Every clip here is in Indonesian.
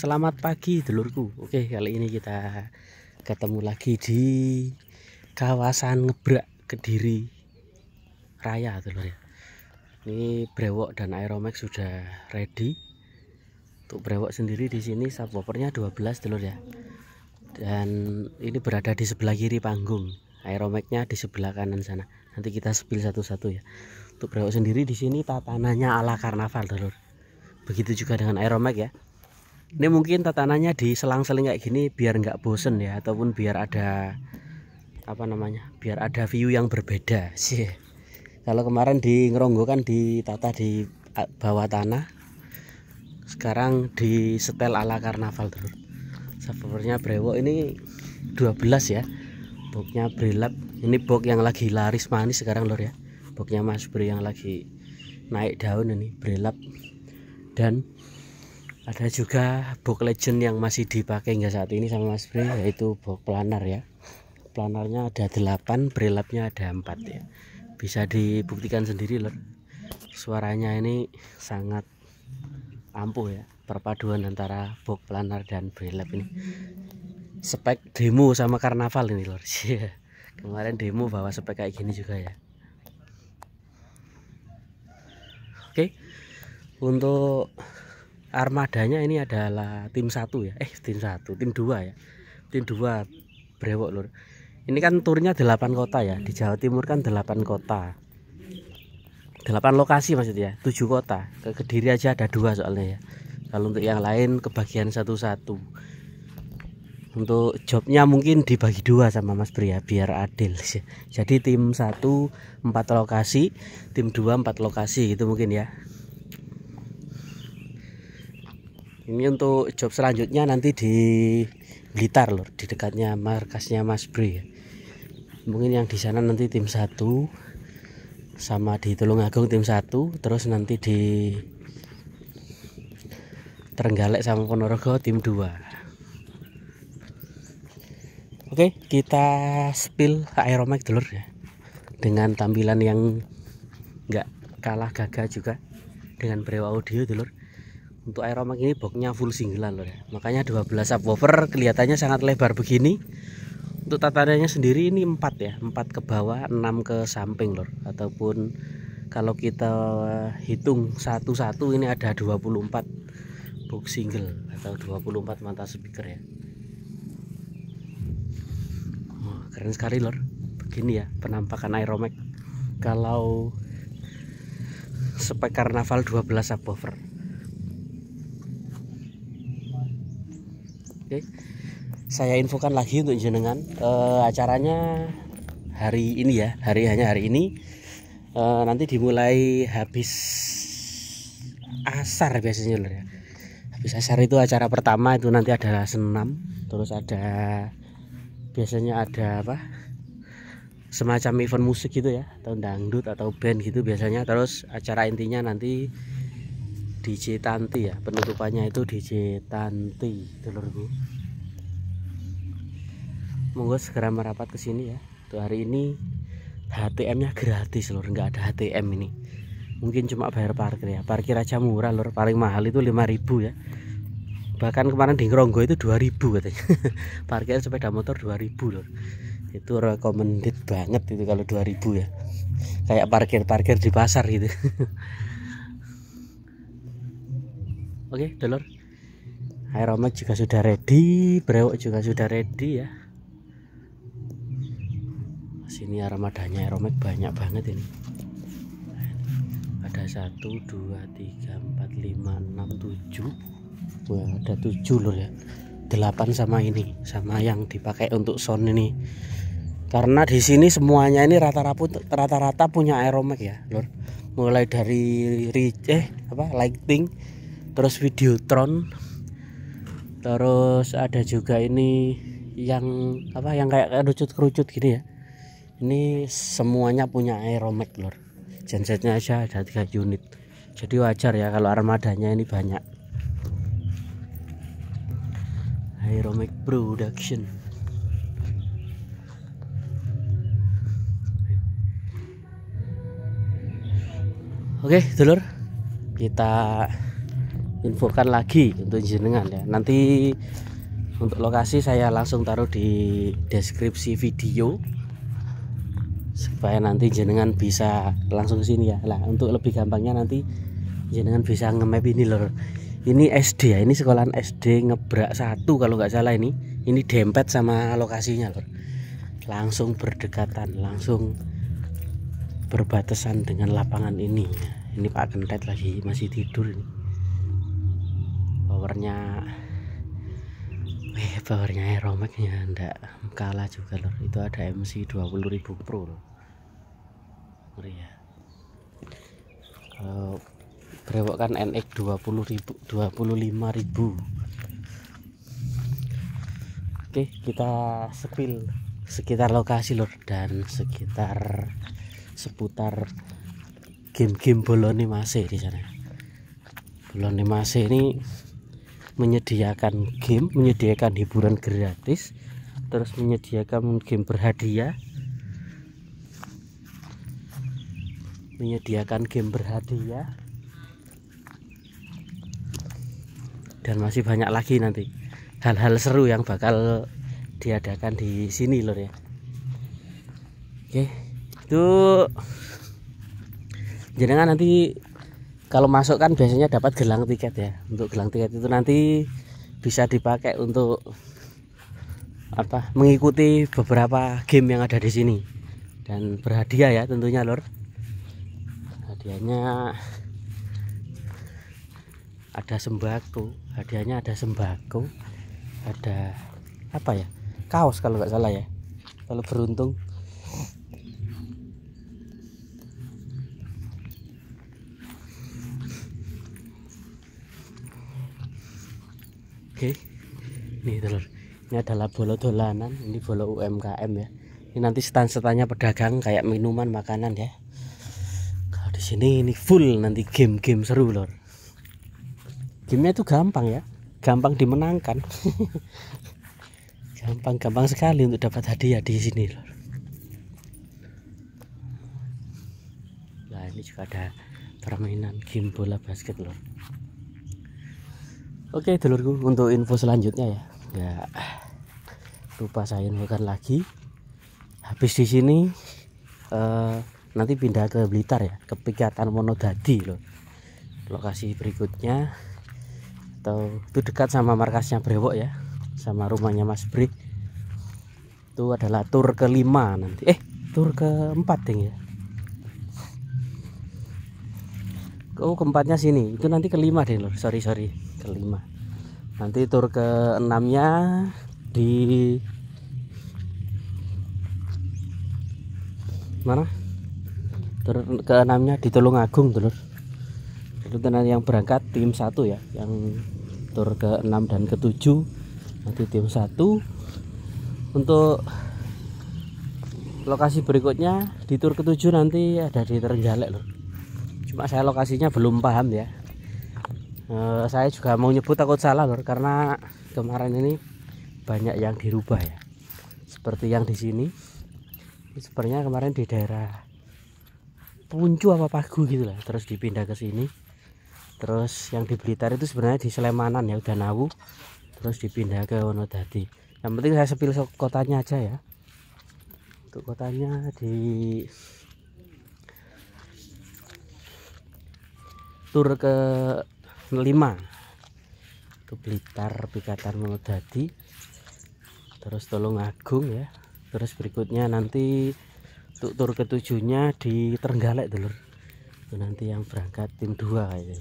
Selamat pagi dulurku. Oke, kali ini kita ketemu lagi di kawasan ngebrak Kediri Raya dulur ya. Ini brewok dan Aeromax sudah ready. Untuk brewok sendiri di sini subwoofernya 12 telur ya. Dan ini berada di sebelah kiri panggung. Aeromaxnya di sebelah kanan sana. Nanti kita spill satu-satu ya. Untuk brewok sendiri di sini tatanannya ala karnaval telur. Begitu juga dengan aeromax ya ini mungkin tatanannya di selang-seling kayak gini biar nggak bosen ya ataupun biar ada apa namanya biar ada view yang berbeda sih kalau kemarin di Ngeronggo kan ditata di bawah tanah sekarang di setel ala karnaval terus servernya brewok ini 12 ya Boknya brilap ini bok yang lagi laris manis sekarang lor ya Boknya mas bro yang lagi naik daun ini brilap dan ada juga box legend yang masih dipakai hingga saat ini sama Mas Bre yaitu box planar ya planarnya ada 8 brelapnya ada 4 ya bisa dibuktikan sendiri lor suaranya ini sangat ampuh ya perpaduan antara box planar dan brelap ini spek demo sama karnaval ini lor iya. kemarin demo bawa spek kayak gini juga ya oke untuk armadanya ini adalah tim satu ya eh tim satu tim dua ya tim dua brewok lur ini kan turnya delapan kota ya di Jawa Timur kan delapan kota delapan lokasi maksudnya tujuh kota ke Kediri aja ada dua soalnya ya kalau untuk yang lain kebagian satu-satu untuk jobnya mungkin dibagi dua sama Mas Bria biar adil jadi tim satu empat lokasi tim dua empat lokasi gitu mungkin ya ini untuk job selanjutnya nanti di Blitar lor di dekatnya markasnya Mas Bri ya. mungkin yang di sana nanti tim satu sama di Tulungagung tim satu, terus nanti di Terenggalek sama Ponorogo tim dua. oke kita spill aeromag dulur ya dengan tampilan yang nggak kalah gagah juga dengan Brewa Audio dulur untuk Aeromax ini boxnya full singlean loh ya. makanya 12 subwoofer kelihatannya sangat lebar begini untuk tatarannya sendiri ini 4 ya 4 ke bawah 6 ke samping lor ataupun kalau kita hitung satu-satu ini ada 24 box single atau 24 mata speaker ya oh, keren sekali lor begini ya penampakan Aeromax kalau spek karnaval 12 subwoofer Oke. Okay. Saya infokan lagi untuk jenengan uh, acaranya hari ini ya, hari hanya hari ini. Uh, nanti dimulai habis asar biasanya lho ya. Habis asar itu acara pertama itu nanti ada senam, terus ada biasanya ada apa? Semacam event musik gitu ya, atau dangdut atau band gitu biasanya. Terus acara intinya nanti DJ Tanti ya penutupannya itu DJ Tanti telurku. monggo segera merapat ke sini ya tuh hari ini HTM nya gratis lor enggak ada HTM ini mungkin cuma bayar parkir ya parkir aja murah lor paling mahal itu 5000 ya bahkan kemarin di Ngeronggo itu 2000 katanya parkir sepeda motor 2000 lor itu recommended banget itu kalau 2000 ya kayak parkir-parkir di pasar gitu oke dulur aeromax juga sudah ready brewok juga sudah ready ya sini aromadanya dahnya banyak banget ini ada satu, dua, tiga, empat, lima, enam, tujuh. Wah, ada tujuh lur ya Delapan sama ini sama yang dipakai untuk sound ini karena di sini semuanya ini rata-rata rata-rata punya aeromax ya lur mulai dari eh apa lighting terus Videotron terus ada juga ini yang apa yang kayak kerucut-kerucut gini ya ini semuanya punya aeromek lor gensetnya aja ada tiga unit jadi wajar ya kalau armadanya ini banyak aeromek production oke dulur kita infokan lagi untuk jenengan ya nanti untuk lokasi saya langsung taruh di deskripsi video supaya nanti jenengan bisa langsung sini ya lah untuk lebih gampangnya nanti jenengan bisa nge-map ini lor. ini SD ya ini sekolahan SD ngebrak satu kalau nggak salah ini ini dempet sama lokasinya lor. langsung berdekatan langsung berbatasan dengan lapangan ini ini Pak Kentet lagi masih tidur ini powernya eh powernya Aeromax nya enggak kalah juga lor itu ada MC 20.000 Pro loh ngeri ya kalau brewokan NX 20.000 25.000 oke kita sepil sekitar lokasi lor dan sekitar seputar game-game Boloni di sana. Boloni ini menyediakan game menyediakan hiburan gratis terus menyediakan game berhadiah menyediakan game berhadiah dan masih banyak lagi nanti hal-hal seru yang bakal diadakan di sini lor ya oke itu jenengan nanti kalau masuk kan biasanya dapat gelang tiket ya untuk gelang tiket itu nanti bisa dipakai untuk apa mengikuti beberapa game yang ada di sini dan berhadiah ya tentunya lor hadiahnya ada sembako hadiahnya ada sembako ada apa ya kaos kalau nggak salah ya kalau beruntung oke nih telur ini adalah bolo dolanan ini bolo UMKM ya ini nanti stand setannya pedagang kayak minuman makanan ya kalau di sini ini full nanti game-game seru Game-nya itu gampang ya gampang dimenangkan gampang-gampang sekali untuk dapat hadiah di sini Lur. nah ini juga ada permainan game bola basket lor Oke dulurku untuk info selanjutnya ya nggak ya, lupa saya infokan lagi habis di sini uh, nanti pindah ke Blitar ya ke Pegatan Monodadi loh lokasi berikutnya atau itu dekat sama markasnya Brewok ya sama rumahnya Mas Bri itu adalah tur kelima nanti eh tur keempat ding ya oh keempatnya sini itu nanti kelima deh loh. sorry sorry kelima nanti tur ke enamnya di mana tur ke enamnya di Tulungagung dulur itu tenan yang berangkat tim satu ya yang tur ke enam dan ke tujuh nanti tim satu untuk lokasi berikutnya di tur ketujuh nanti ada di Terenggalek loh cuma saya lokasinya belum paham ya uh, saya juga mau nyebut takut salah lor karena kemarin ini banyak yang dirubah ya seperti yang di sini sebenarnya kemarin di daerah Puncu apa Pagu gitu lah terus dipindah ke sini terus yang di Blitar itu sebenarnya di slemanan ya udah Nawu terus dipindah ke Wonodadi yang penting saya sepil kotanya aja ya untuk kotanya di tur ke lima itu Blitar Pikatan Melodadi terus Tolong Agung ya terus berikutnya nanti untuk tur ketujuhnya di Terenggalek dulu, itu nanti yang berangkat tim 2 ya.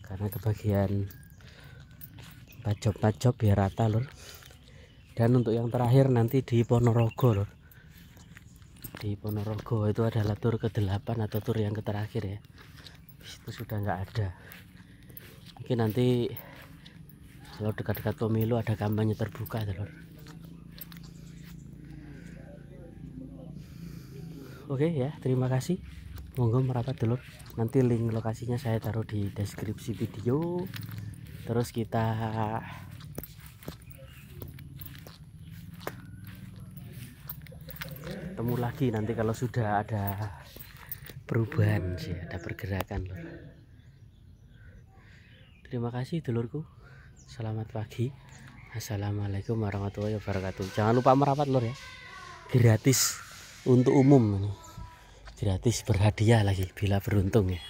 karena kebagian pajok-pajok biar rata lur dan untuk yang terakhir nanti di Ponorogo lur di Ponorogo itu adalah tur ke-8 atau tur yang terakhir ya itu sudah nggak ada Mungkin nanti kalau dekat-dekat pemilu ada kampanye terbuka, Lur. Oke ya, terima kasih. Monggo merapat dulu. Nanti link lokasinya saya taruh di deskripsi video. Terus kita ketemu lagi nanti kalau sudah ada perubahan sih, ada pergerakan loh. Terima kasih dulurku. Selamat pagi. Assalamualaikum warahmatullahi wabarakatuh. Jangan lupa merapat lur ya. Gratis untuk umum ini. Gratis berhadiah lagi bila beruntung ya.